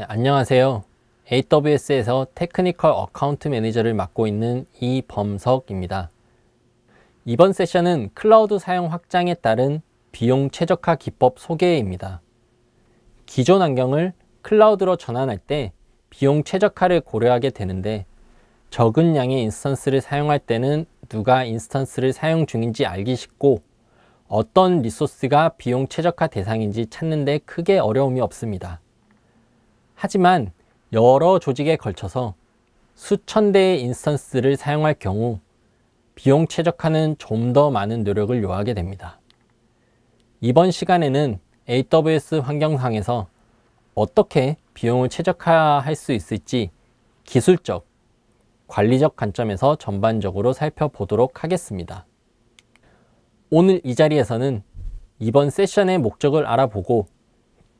네, 안녕하세요. AWS에서 테크니컬 어카운트 매니저를 맡고 있는 이범석입니다. 이번 세션은 클라우드 사용 확장에 따른 비용 최적화 기법 소개입니다. 기존 환경을 클라우드로 전환할 때 비용 최적화를 고려하게 되는데 적은 양의 인스턴스를 사용할 때는 누가 인스턴스를 사용 중인지 알기 쉽고 어떤 리소스가 비용 최적화 대상인지 찾는 데 크게 어려움이 없습니다. 하지만 여러 조직에 걸쳐서 수천 대의 인스턴스를 사용할 경우 비용 최적화는 좀 더 많은 노력을 요하게 됩니다. 이번 시간에는 AWS 환경상에서 어떻게 비용을 최적화할 수 있을지 기술적, 관리적 관점에서 전반적으로 살펴보도록 하겠습니다. 오늘 이 자리에서는 이번 세션의 목적을 알아보고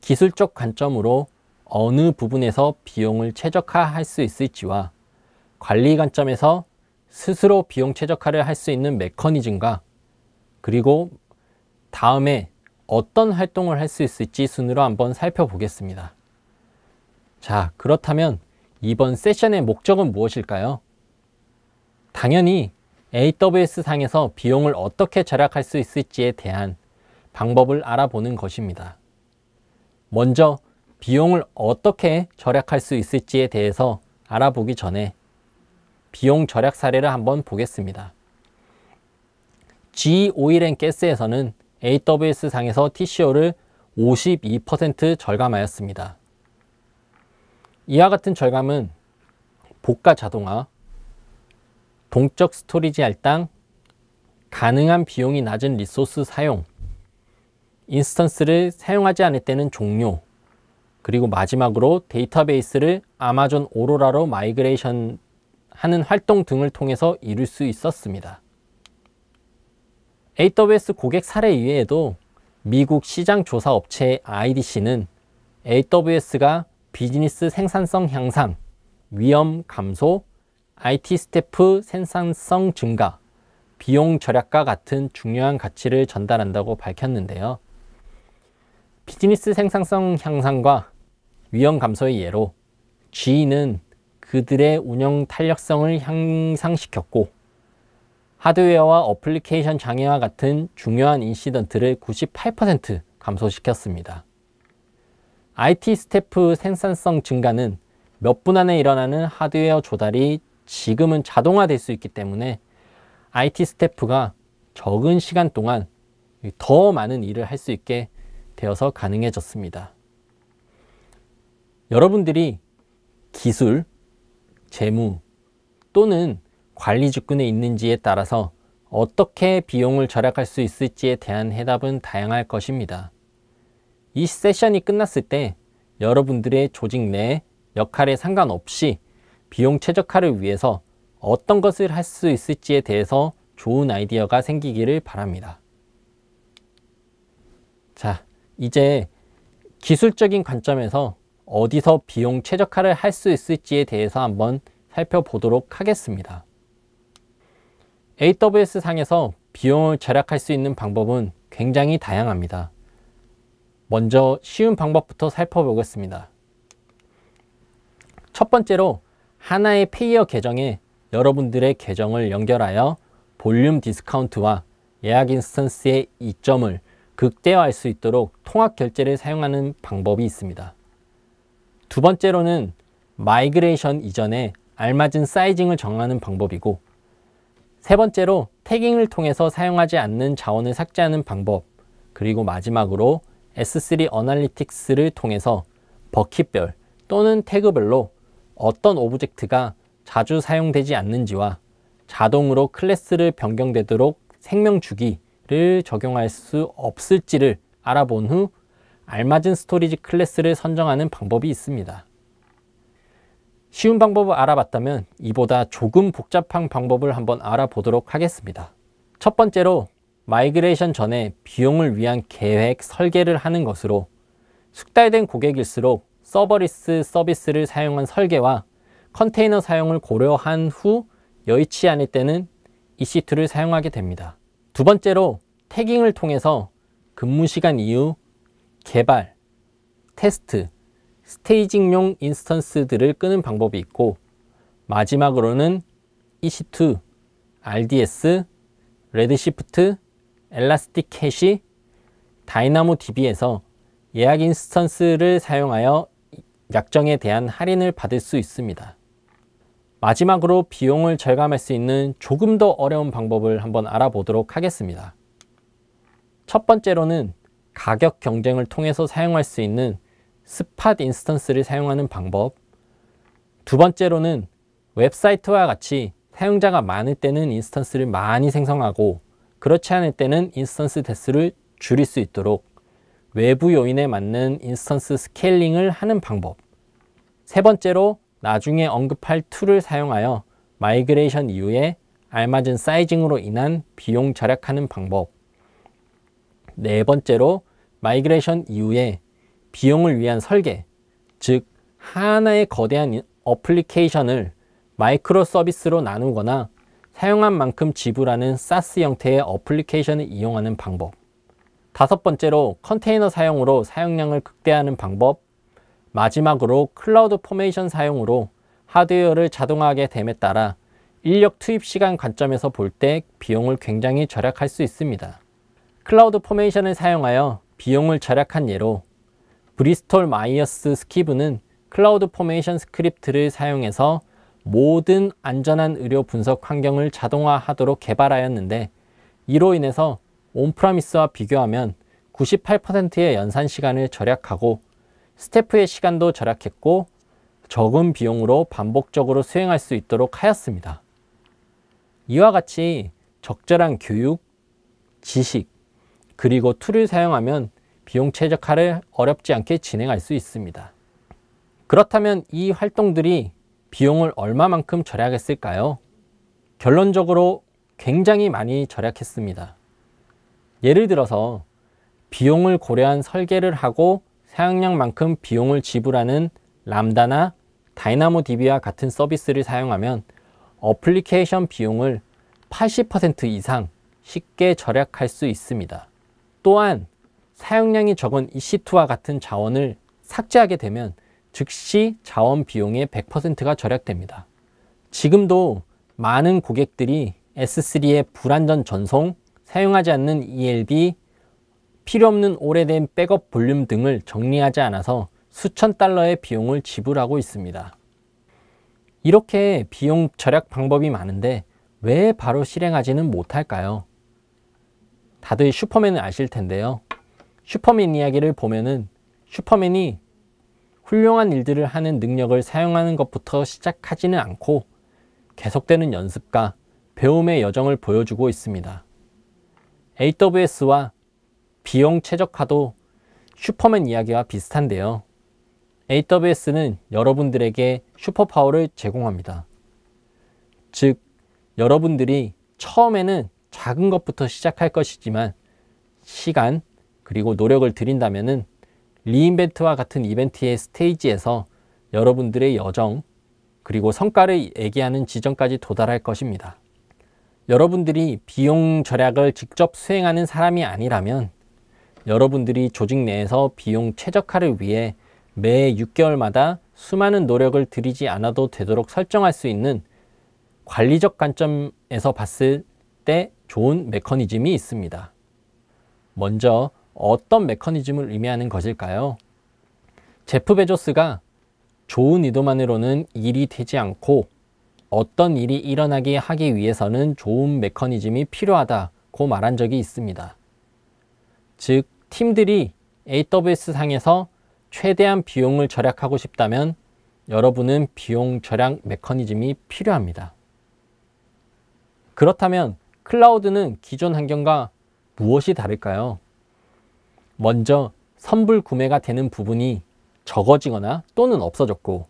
기술적 관점으로 어느 부분에서 비용을 최적화할 수 있을지와 관리 관점에서 스스로 비용 최적화를 할 수 있는 메커니즘과 그리고 다음에 어떤 활동을 할 수 있을지 순으로 한번 살펴보겠습니다. 자, 그렇다면 이번 세션의 목적은 무엇일까요? 당연히 AWS상에서 비용을 어떻게 절약할 수 있을지에 대한 방법을 알아보는 것입니다. 먼저 비용을 어떻게 절약할 수 있을지에 대해서 알아보기 전에 비용 절약 사례를 한번 보겠습니다. G 오일 앤 가스에서는 AWS 상에서 TCO를 52% 절감하였습니다. 이와 같은 절감은 복가 자동화, 동적 스토리지 할당, 가능한 비용이 낮은 리소스 사용, 인스턴스를 사용하지 않을 때는 종료, 그리고 마지막으로 데이터베이스를 아마존 오로라로 마이그레이션 하는 활동 등을 통해서 이룰 수 있었습니다. AWS 고객 사례 이외에도 미국 시장 조사 업체 IDC는 AWS가 비즈니스 생산성 향상, 위험 감소, IT 스태프 생산성 증가, 비용 절약과 같은 중요한 가치를 전달한다고 밝혔는데요. 비즈니스 생산성 향상과 위험 감소의 예로 G는 그들의 운영 탄력성을 향상시켰고 하드웨어와 어플리케이션 장애와 같은 중요한 인시던트를 98% 감소시켰습니다. IT 스태프 생산성 증가는 몇 분 안에 일어나는 하드웨어 조달이 지금은 자동화될 수 있기 때문에 IT 스태프가 적은 시간 동안 더 많은 일을 할 수 있게 되어서 가능해졌습니다. 여러분들이 기술, 재무 또는 관리 직군에 있는지에 따라서 어떻게 비용을 절약할 수 있을지에 대한 해답은 다양할 것입니다. 이 세션이 끝났을 때 여러분들의 조직 내 역할에 상관없이 비용 최적화를 위해서 어떤 것을 할 수 있을지에 대해서 좋은 아이디어가 생기기를 바랍니다. 자, 이제 기술적인 관점에서 어디서 비용 최적화를 할 수 있을지에 대해서 한번 살펴보도록 하겠습니다. AWS 상에서 비용을 절약할 수 있는 방법은 굉장히 다양합니다. 먼저 쉬운 방법부터 살펴보겠습니다. 첫 번째로 하나의 페이어 계정에 여러분들의 계정을 연결하여 볼륨 디스카운트와 예약 인스턴스의 이점을 극대화할 수 있도록 통합 결제를 사용하는 방법이 있습니다. 두 번째로는 마이그레이션 이전에 알맞은 사이징을 정하는 방법이고 세 번째로 태깅을 통해서 사용하지 않는 자원을 삭제하는 방법 그리고 마지막으로 S3 어널리틱스를 통해서 버킷별 또는 태그별로 어떤 오브젝트가 자주 사용되지 않는지와 자동으로 클래스를 변경되도록 생명주기를 적용할 수 없을지를 알아본 후 알맞은 스토리지 클래스를 선정하는 방법이 있습니다. 쉬운 방법을 알아봤다면 이보다 조금 복잡한 방법을 한번 알아보도록 하겠습니다. 첫 번째로 마이그레이션 전에 비용을 위한 계획 설계를 하는 것으로 숙달된 고객일수록 서버리스 서비스를 사용한 설계와 컨테이너 사용을 고려한 후 여의치 않을 때는 EC2를 사용하게 됩니다. 두 번째로 태깅을 통해서 근무 시간 이후 개발, 테스트, 스테이징용 인스턴스들을 끄는 방법이 있고 마지막으로는 EC2, RDS, 레드시프트, 엘라스틱 캐시, 다이나모 DB에서 예약 인스턴스를 사용하여 약정에 대한 할인을 받을 수 있습니다. 마지막으로 비용을 절감할 수 있는 조금 더 어려운 방법을 한번 알아보도록 하겠습니다. 첫 번째로는 가격 경쟁을 통해서 사용할 수 있는 스팟 인스턴스를 사용하는 방법 두 번째로는 웹사이트와 같이 사용자가 많을 때는 인스턴스를 많이 생성하고 그렇지 않을 때는 인스턴스 대수를 줄일 수 있도록 외부 요인에 맞는 인스턴스 스케일링을 하는 방법 세 번째로 나중에 언급할 툴을 사용하여 마이그레이션 이후에 알맞은 사이징으로 인한 비용 절약하는 방법 네 번째로 마이그레이션 이후에 비용을 위한 설계, 즉 하나의 거대한 어플리케이션을 마이크로 서비스로 나누거나 사용한 만큼 지불하는 SaaS 형태의 어플리케이션을 이용하는 방법. 다섯 번째로 컨테이너 사용으로 사용량을 극대화하는 방법. 마지막으로 클라우드 포메이션 사용으로 하드웨어를 자동화하게 됨에 따라 인력 투입 시간 관점에서 볼 때 비용을 굉장히 절약할 수 있습니다. 클라우드 포메이션을 사용하여 비용을 절약한 예로 브리스톨 마이어스 스키브는 클라우드 포메이션 스크립트를 사용해서 모든 안전한 의료 분석 환경을 자동화하도록 개발하였는데 이로 인해서 온프라미스와 비교하면 98%의 연산 시간을 절약하고 스태프의 시간도 절약했고 적은 비용으로 반복적으로 수행할 수 있도록 하였습니다. 이와 같이 적절한 교육, 지식, 그리고 툴을 사용하면 비용 최적화를 어렵지 않게 진행할 수 있습니다. 그렇다면 이 활동들이 비용을 얼마만큼 절약했을까요? 결론적으로 굉장히 많이 절약했습니다. 예를 들어서 비용을 고려한 설계를 하고 사용량만큼 비용을 지불하는 람다나 다이나모DB와 같은 서비스를 사용하면 어플리케이션 비용을 80% 이상 쉽게 절약할 수 있습니다. 또한 사용량이 적은 EC2와 같은 자원을 삭제하게 되면 즉시 자원 비용의 100%가 절약됩니다. 지금도 많은 고객들이 S3의 불안전 전송, 사용하지 않는 ELB, 필요없는 오래된 백업 볼륨 등을 정리하지 않아서 수천 달러의 비용을 지불하고 있습니다. 이렇게 비용 절약 방법이 많은데 왜 바로 실행하지는 못할까요? 다들 슈퍼맨을 아실 텐데요. 슈퍼맨 이야기를 보면은 슈퍼맨이 훌륭한 일들을 하는 능력을 사용하는 것부터 시작하지는 않고 계속되는 연습과 배움의 여정을 보여주고 있습니다. AWS와 비용 최적화도 슈퍼맨 이야기와 비슷한데요. AWS는 여러분들에게 슈퍼파워를 제공합니다. 즉, 여러분들이 처음에는 작은 것부터 시작할 것이지만 시간 그리고 노력을 들인다면은 리인벤트와 같은 이벤트의 스테이지에서 여러분들의 여정 그리고 성과를 얘기하는 지점까지 도달할 것입니다. 여러분들이 비용 절약을 직접 수행하는 사람이 아니라면 여러분들이 조직 내에서 비용 최적화를 위해 매 6개월마다 수많은 노력을 들이지 않아도 되도록 설정할 수 있는 관리적 관점에서 봤을 때 좋은 메커니즘이 있습니다. 먼저 어떤 메커니즘을 의미하는 것일까요? 제프 베조스가 좋은 의도만으로는 일이 되지 않고 어떤 일이 일어나게 하기 위해서는 좋은 메커니즘이 필요하다고 말한 적이 있습니다. 즉, 팀들이 AWS 상에서 최대한 비용을 절약하고 싶다면 여러분은 비용 절약 메커니즘이 필요합니다. 그렇다면 클라우드는 기존 환경과 무엇이 다를까요? 먼저 선불 구매가 되는 부분이 적어지거나 또는 없어졌고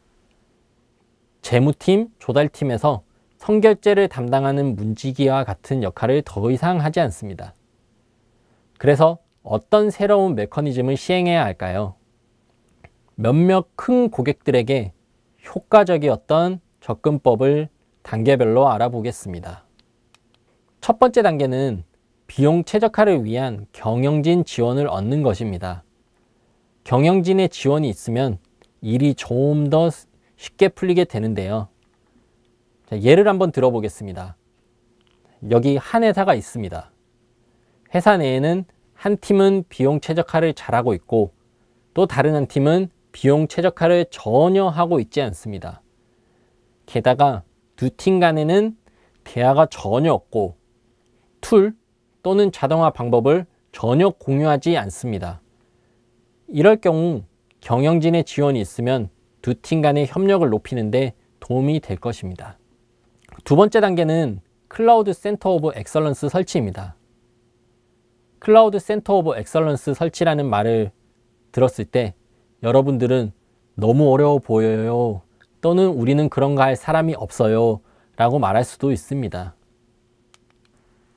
재무팀, 조달팀에서 성결제를 담당하는 문지기와 같은 역할을 더 이상 하지 않습니다. 그래서 어떤 새로운 메커니즘을 시행해야 할까요? 몇몇 큰 고객들에게 효과적이었던 접근법을 단계별로 알아보겠습니다. 첫 번째 단계는 비용 최적화를 위한 경영진 지원을 얻는 것입니다. 경영진의 지원이 있으면 일이 좀 더 쉽게 풀리게 되는데요. 자, 예를 한번 들어보겠습니다. 여기 한 회사가 있습니다. 회사 내에는 한 팀은 비용 최적화를 잘하고 있고 또 다른 한 팀은 비용 최적화를 전혀 하고 있지 않습니다. 게다가 두 팀 간에는 대화가 전혀 없고 툴 또는 자동화 방법을 전혀 공유하지 않습니다. 이럴 경우 경영진의 지원이 있으면 두 팀 간의 협력을 높이는데 도움이 될 것입니다. 두 번째 단계는 클라우드 센터 오브 엑설런스 설치입니다. 클라우드 센터 오브 엑설런스 설치라는 말을 들었을 때 여러분들은 너무 어려워 보여요 또는 우리는 그런가 할 사람이 없어요 라고 말할 수도 있습니다.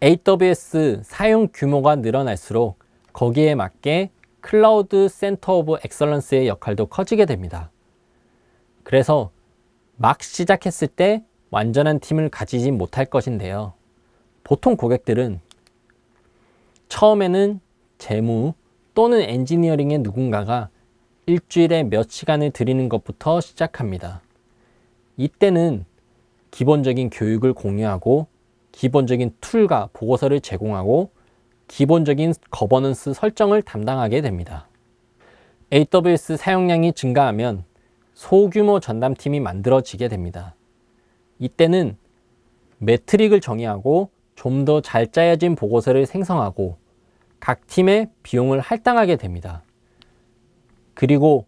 AWS 사용 규모가 늘어날수록 거기에 맞게 클라우드 센터 오브 엑설런스의 역할도 커지게 됩니다. 그래서 막 시작했을 때 완전한 팀을 가지지 못할 것인데요. 보통 고객들은 처음에는 재무 또는 엔지니어링의 누군가가 일주일에 몇 시간을 드리는 것부터 시작합니다. 이때는 기본적인 교육을 공유하고 기본적인 툴과 보고서를 제공하고 기본적인 거버넌스 설정을 담당하게 됩니다. AWS 사용량이 증가하면 소규모 전담팀이 만들어지게 됩니다. 이때는 매트릭을 정의하고 좀 더 잘 짜여진 보고서를 생성하고 각 팀의 비용을 할당하게 됩니다. 그리고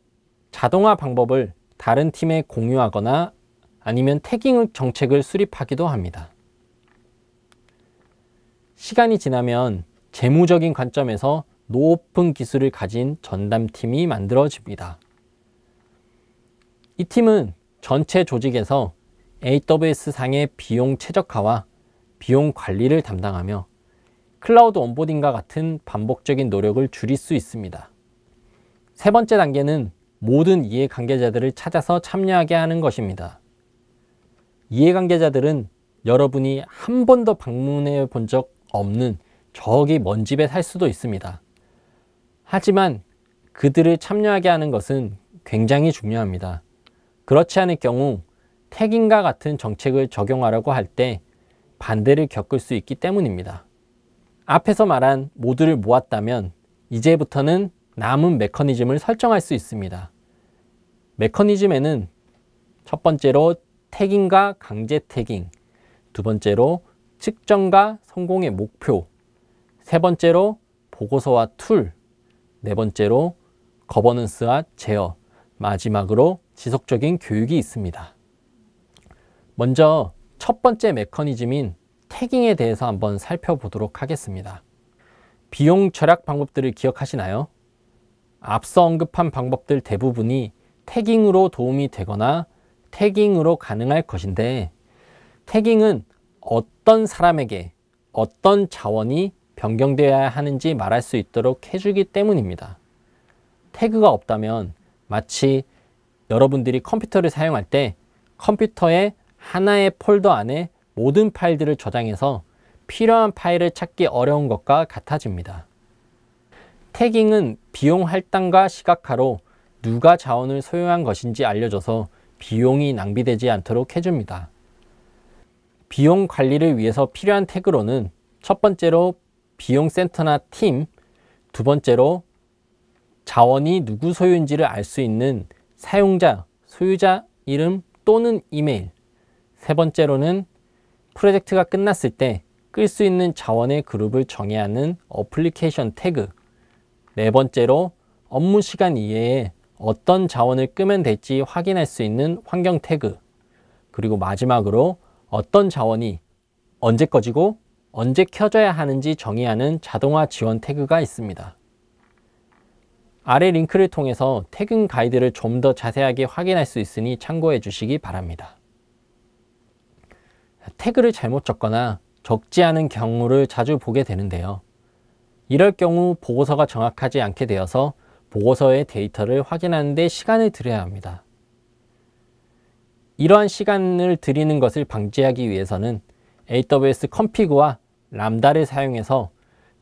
자동화 방법을 다른 팀에 공유하거나 아니면 태깅 정책을 수립하기도 합니다. 시간이 지나면 재무적인 관점에서 높은 기술을 가진 전담팀이 만들어집니다. 이 팀은 전체 조직에서 AWS 상의 비용 최적화와 비용 관리를 담당하며 클라우드 온보딩과 같은 반복적인 노력을 줄일 수 있습니다. 세 번째 단계는 모든 이해관계자들을 찾아서 참여하게 하는 것입니다. 이해관계자들은 여러분이 한 번도 방문해 본적 없는 저기 먼 집에 살 수도 있습니다. 하지만 그들을 참여하게 하는 것은 굉장히 중요합니다. 그렇지 않을 경우 택인과 같은 정책을 적용하려고 할 때 반대를 겪을 수 있기 때문입니다. 앞에서 말한 모두를 모았다면 이제부터는 남은 메커니즘을 설정할 수 있습니다. 메커니즘에는 첫 번째로 태깅과 강제 태깅, 두 번째로 측정과 성공의 목표, 세 번째로 보고서와 툴, 네 번째로 거버넌스와 제어, 마지막으로 지속적인 교육이 있습니다. 먼저 첫 번째 메커니즘인 태깅에 대해서 한번 살펴보도록 하겠습니다. 비용 절약 방법들을 기억하시나요? 앞서 언급한 방법들 대부분이 태깅으로 도움이 되거나 태깅으로 가능할 것인데 태깅은 어떤 사람에게 어떤 자원이 변경되어야 하는지 말할 수 있도록 해주기 때문입니다. 태그가 없다면 마치 여러분들이 컴퓨터를 사용할 때 컴퓨터의 하나의 폴더 안에 모든 파일들을 저장해서 필요한 파일을 찾기 어려운 것과 같아집니다. 태깅은 비용 할당과 시각화로 누가 자원을 소유한 것인지 알려줘서 비용이 낭비되지 않도록 해줍니다. 비용 관리를 위해서 필요한 태그로는 첫 번째로 비용센터나 팀, 두 번째로 자원이 누구 소유인지를 알 수 있는 사용자, 소유자 이름 또는 이메일, 세 번째로는 프로젝트가 끝났을 때 끌 수 있는 자원의 그룹을 정해야 하는 어플리케이션 태그, 네 번째로 업무 시간 이외에 어떤 자원을 끄면 될지 확인할 수 있는 환경 태그, 그리고 마지막으로 어떤 자원이 언제 꺼지고 언제 켜져야 하는지 정의하는 자동화 지원 태그가 있습니다. 아래 링크를 통해서 태그 가이드를 좀 더 자세하게 확인할 수 있으니 참고해 주시기 바랍니다. 태그를 잘못 적거나 적지 않은 경우를 자주 보게 되는데요. 이럴 경우 보고서가 정확하지 않게 되어서 보고서의 데이터를 확인하는 데 시간을 들여야 합니다. 이러한 시간을 드리는 것을 방지하기 위해서는 AWS 컴피그와 람다를 사용해서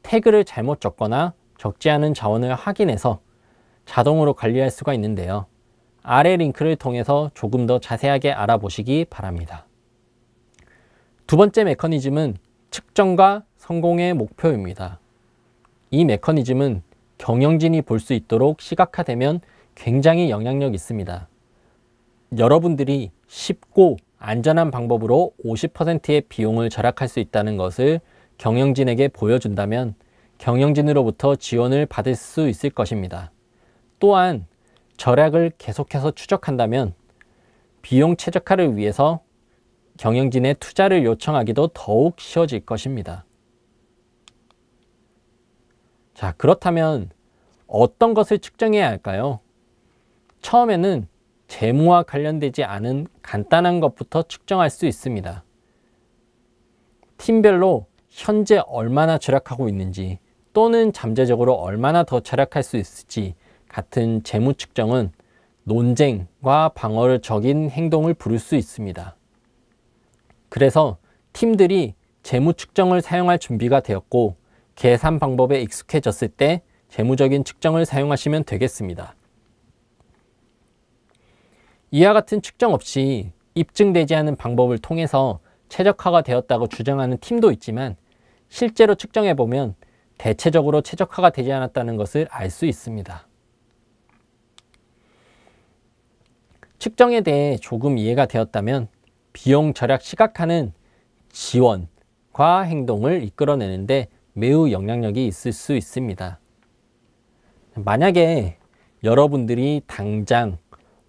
태그를 잘못 적거나 적지 않은 자원을 확인해서 자동으로 관리할 수가 있는데요. 아래 링크를 통해서 조금 더 자세하게 알아보시기 바랍니다. 두 번째 메커니즘은 측정과 성공의 목표입니다. 이 메커니즘은 경영진이 볼 수 있도록 시각화되면 굉장히 영향력 있습니다. 여러분들이 쉽고 안전한 방법으로 50%의 비용을 절약할 수 있다는 것을 경영진에게 보여준다면 경영진으로부터 지원을 받을 수 있을 것입니다. 또한 절약을 계속해서 추적한다면 비용 최적화를 위해서 경영진의 투자를 요청하기도 더욱 쉬워질 것입니다. 자, 그렇다면 어떤 것을 측정해야 할까요? 처음에는 재무와 관련되지 않은 간단한 것부터 측정할 수 있습니다. 팀별로 현재 얼마나 추락하고 있는지 또는 잠재적으로 얼마나 더 절약할 수 있을지 같은 재무 측정은 논쟁과 방어적인 행동을 부를 수 있습니다. 그래서 팀들이 재무 측정을 사용할 준비가 되었고 계산 방법에 익숙해졌을 때 재무적인 측정을 사용하시면 되겠습니다. 이와 같은 측정 없이 입증되지 않은 방법을 통해서 최적화가 되었다고 주장하는 팀도 있지만 실제로 측정해보면 대체적으로 최적화가 되지 않았다는 것을 알 수 있습니다. 측정에 대해 조금 이해가 되었다면 비용 절약 시각화는 지원과 행동을 이끌어내는데 매우 영향력이 있을 수 있습니다. 만약에 여러분들이 당장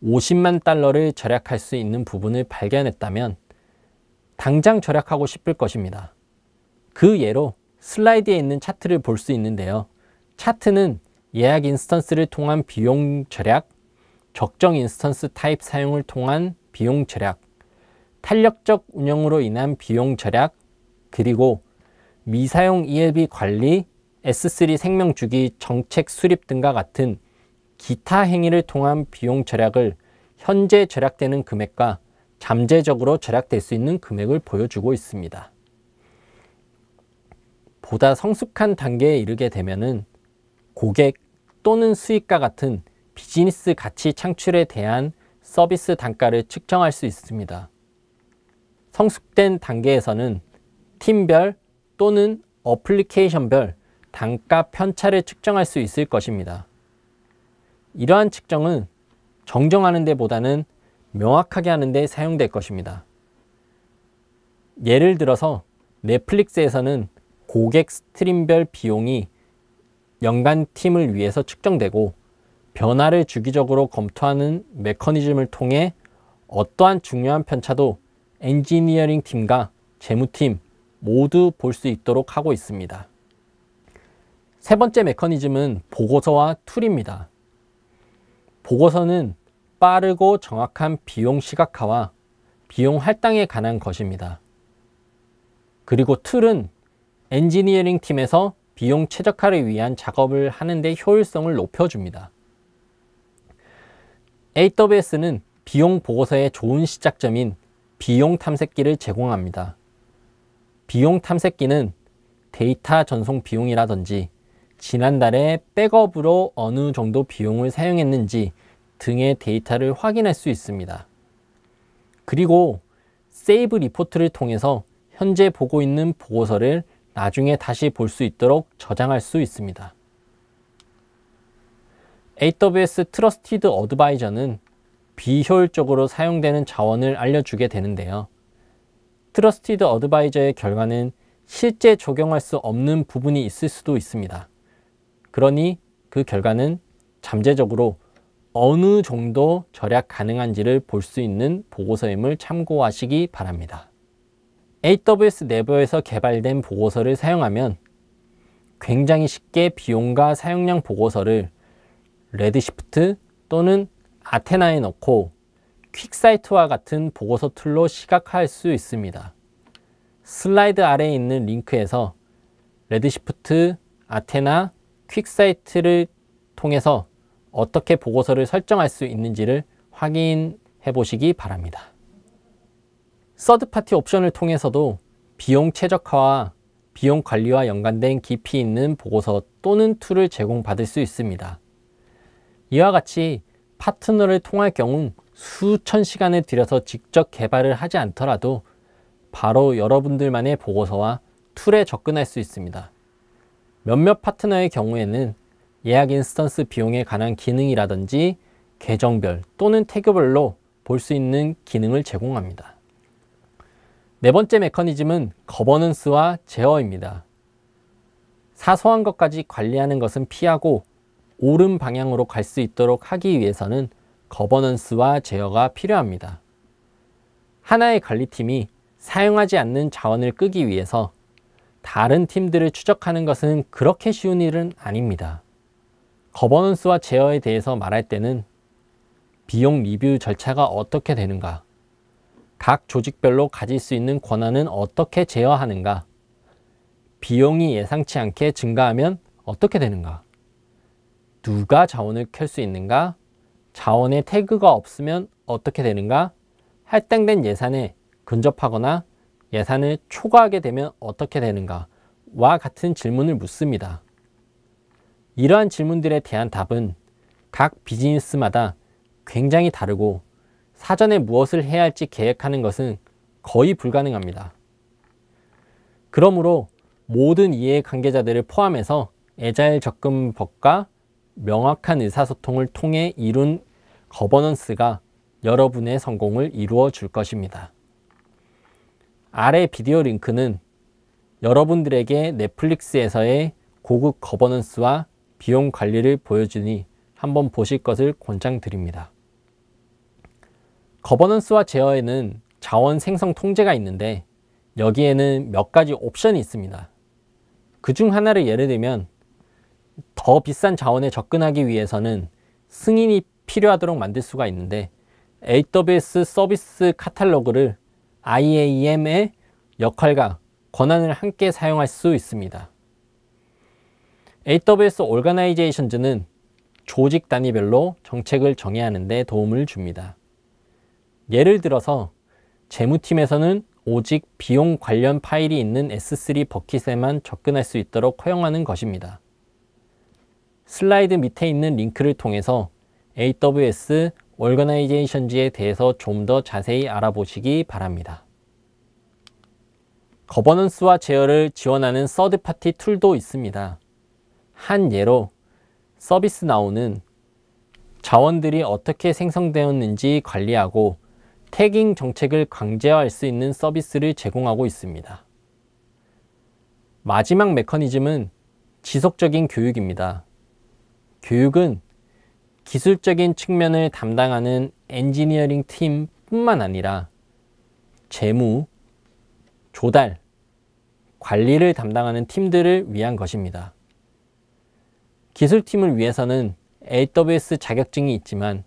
50만 달러를 절약할 수 있는 부분을 발견했다면 당장 절약하고 싶을 것입니다. 그 예로 슬라이드에 있는 차트를 볼 수 있는데요. 차트는 예약 인스턴스를 통한 비용 절약, 적정 인스턴스 타입 사용을 통한 비용 절약, 탄력적 운영으로 인한 비용 절약, 그리고 미사용 ELB 관리, S3 생명주기 정책 수립 등과 같은 기타 행위를 통한 비용 절약을 현재 절약되는 금액과 잠재적으로 절약될 수 있는 금액을 보여주고 있습니다. 보다 성숙한 단계에 이르게 되면 고객 또는 수익과 같은 비즈니스 가치 창출에 대한 서비스 단가를 측정할 수 있습니다. 성숙된 단계에서는 팀별 또는 어플리케이션별 단가 편차를 측정할 수 있을 것입니다. 이러한 측정은 정정하는 데보다는 명확하게 하는 데 사용될 것입니다. 예를 들어서 넷플릭스에서는 고객 스트림별 비용이 연간 팀을 위해서 측정되고 변화를 주기적으로 검토하는 메커니즘을 통해 어떠한 중요한 편차도 엔지니어링 팀과 재무팀 모두 볼 수 있도록 하고 있습니다. 세 번째 메커니즘은 보고서와 툴입니다. 보고서는 빠르고 정확한 비용 시각화와 비용 할당에 관한 것입니다. 그리고 툴은 엔지니어링 팀에서 비용 최적화를 위한 작업을 하는데 효율성을 높여줍니다. AWS는 비용 보고서의 좋은 시작점인 비용 탐색기를 제공합니다. 비용 탐색기는 데이터 전송 비용이라든지 지난달에 백업으로 어느 정도 비용을 사용했는지 등의 데이터를 확인할 수 있습니다. 그리고 세이브 리포트를 통해서 현재 보고 있는 보고서를 나중에 다시 볼 수 있도록 저장할 수 있습니다. AWS 트러스티드 어드바이저는 비효율적으로 사용되는 자원을 알려주게 되는데요. 트러스티드 어드바이저의 결과는 실제 적용할 수 없는 부분이 있을 수도 있습니다. 그러니 그 결과는 잠재적으로 어느 정도 절약 가능한지를 볼 수 있는 보고서임을 참고하시기 바랍니다. AWS 내부에서 개발된 보고서를 사용하면 굉장히 쉽게 비용과 사용량 보고서를 레드시프트 또는 아테나에 넣고 퀵사이트와 같은 보고서 툴로 시각화할 수 있습니다. 슬라이드 아래에 있는 링크에서 레드시프트, 아테나, 퀵사이트를 통해서 어떻게 보고서를 설정할 수 있는지를 확인해 보시기 바랍니다. 서드파티 옵션을 통해서도 비용 최적화와 비용 관리와 연관된 깊이 있는 보고서 또는 툴을 제공받을 수 있습니다. 이와 같이 파트너를 통할 경우 수천 시간을 들여서 직접 개발을 하지 않더라도 바로 여러분들만의 보고서와 툴에 접근할 수 있습니다. 몇몇 파트너의 경우에는 예약 인스턴스 비용에 관한 기능이라든지 계정별 또는 태그별로 볼 수 있는 기능을 제공합니다. 네 번째 메커니즘은 거버넌스와 제어입니다. 사소한 것까지 관리하는 것은 피하고 옳은 방향으로 갈 수 있도록 하기 위해서는 거버넌스와 제어가 필요합니다. 하나의 관리팀이 사용하지 않는 자원을 끄기 위해서 다른 팀들을 추적하는 것은 그렇게 쉬운 일은 아닙니다. 거버넌스와 제어에 대해서 말할 때는 비용 리뷰 절차가 어떻게 되는가, 각 조직별로 가질 수 있는 권한은 어떻게 제어하는가, 비용이 예상치 않게 증가하면 어떻게 되는가, 누가 자원을 켤 수 있는가, 자원의 태그가 없으면 어떻게 되는가, 할당된 예산에 근접하거나 예산을 초과하게 되면 어떻게 되는가? 와 같은 질문을 묻습니다. 이러한 질문들에 대한 답은 각 비즈니스마다 굉장히 다르고 사전에 무엇을 해야 할지 계획하는 것은 거의 불가능합니다. 그러므로 모든 이해 관계자들을 포함해서 애자일 접근법과 명확한 의사소통을 통해 이룬 거버넌스가 여러분의 성공을 이루어 줄 것입니다. 아래 비디오 링크는 여러분들에게 넷플릭스에서의 고급 거버넌스와 비용 관리를 보여주니 한번 보실 것을 권장드립니다. 거버넌스와 제어에는 자원 생성 통제가 있는데 여기에는 몇 가지 옵션이 있습니다. 그 중 하나를 예를 들면 더 비싼 자원에 접근하기 위해서는 승인이 필요하도록 만들 수가 있는데 AWS 서비스 카탈로그를 IAM의 역할과 권한을 함께 사용할 수 있습니다. AWS Organizations는 조직 단위별로 정책을 정의 하는데 도움을 줍니다. 예를 들어서 재무팀에서는 오직 비용 관련 파일이 있는 S3 버킷에만 접근할 수 있도록 허용하는 것입니다. 슬라이드 밑에 있는 링크를 통해서 AWS Organization지에 대해서 좀 더 자세히 알아보시기 바랍니다. 거버넌스와 제어를 지원하는 서드파티 툴도 있습니다. 한 예로 서비스 나오는 자원들이 어떻게 생성되었는지 관리하고 태깅 정책을 강제화할 수 있는 서비스를 제공하고 있습니다. 마지막 메커니즘은 지속적인 교육입니다. 교육은 기술적인 측면을 담당하는 엔지니어링 팀뿐만 아니라 재무, 조달, 관리를 담당하는 팀들을 위한 것입니다. 기술팀을 위해서는 AWS 자격증이 있지만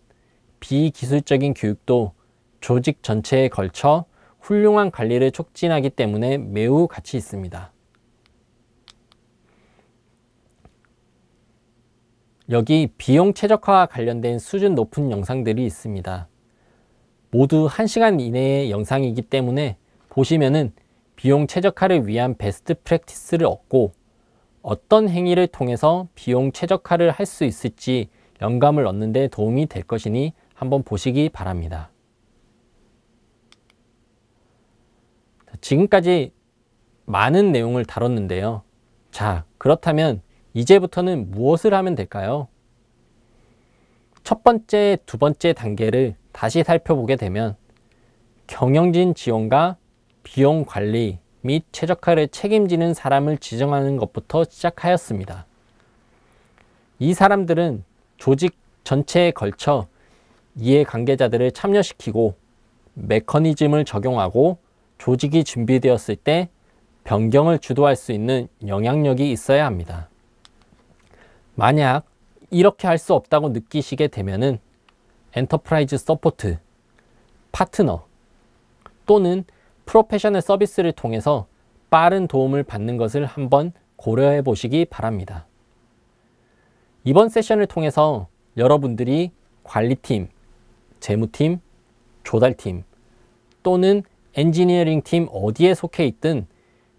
비기술적인 교육도 조직 전체에 걸쳐 훌륭한 관리를 촉진하기 때문에 매우 가치 있습니다. 여기 비용 최적화와 관련된 수준 높은 영상들이 있습니다. 모두 1시간 이내의 영상이기 때문에 보시면은 비용 최적화를 위한 베스트 프랙티스를 얻고 어떤 행위를 통해서 비용 최적화를 할 수 있을지 영감을 얻는 데 도움이 될 것이니 한번 보시기 바랍니다. 지금까지 많은 내용을 다뤘는데요. 자, 그렇다면 이제부터는 무엇을 하면 될까요? 첫 번째, 두 번째 단계를 다시 살펴보게 되면 경영진 지원과 비용 관리 및 최적화를 책임지는 사람을 지정하는 것부터 시작하였습니다. 이 사람들은 조직 전체에 걸쳐 이해관계자들을 참여시키고 메커니즘을 적용하고 조직이 준비되었을 때 변경을 주도할 수 있는 영향력이 있어야 합니다. 만약 이렇게 할 수 없다고 느끼시게 되면은 엔터프라이즈 서포트, 파트너 또는 프로페셔널 서비스를 통해서 빠른 도움을 받는 것을 한번 고려해 보시기 바랍니다. 이번 세션을 통해서 여러분들이 관리팀, 재무팀, 조달팀 또는 엔지니어링팀 어디에 속해 있든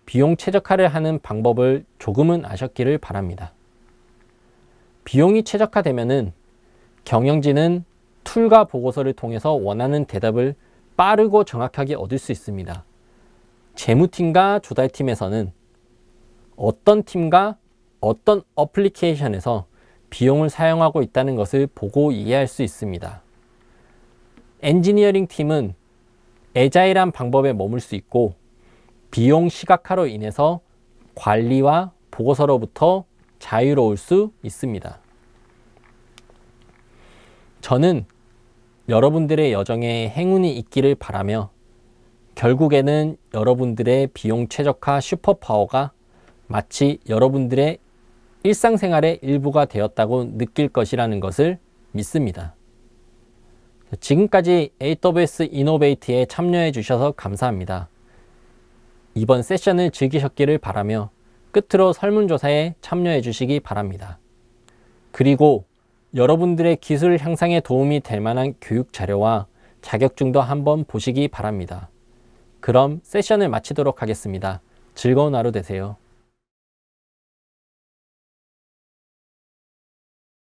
비용 최적화를 하는 방법을 조금은 아셨기를 바랍니다. 비용이 최적화되면 경영진은 툴과 보고서를 통해서 원하는 대답을 빠르고 정확하게 얻을 수 있습니다. 재무팀과 조달팀에서는 어떤 팀과 어떤 어플리케이션에서 비용을 사용하고 있다는 것을 보고 이해할 수 있습니다. 엔지니어링 팀은 애자일한 방법에 머물 수 있고 비용 시각화로 인해서 관리와 보고서로부터 자유로울 수 있습니다. 저는 여러분들의 여정에 행운이 있기를 바라며 결국에는 여러분들의 비용 최적화 슈퍼파워가 마치 여러분들의 일상생활의 일부가 되었다고 느낄 것이라는 것을 믿습니다. 지금까지 AWS 이노베이트에 참여해 주셔서 감사합니다. 이번 세션을 즐기셨기를 바라며 끝으로 설문조사에 참여해 주시기 바랍니다. 그리고 여러분들의 기술 향상에 도움이 될 만한 교육 자료와 자격증도 한번 보시기 바랍니다. 그럼 세션을 마치도록 하겠습니다. 즐거운 하루 되세요.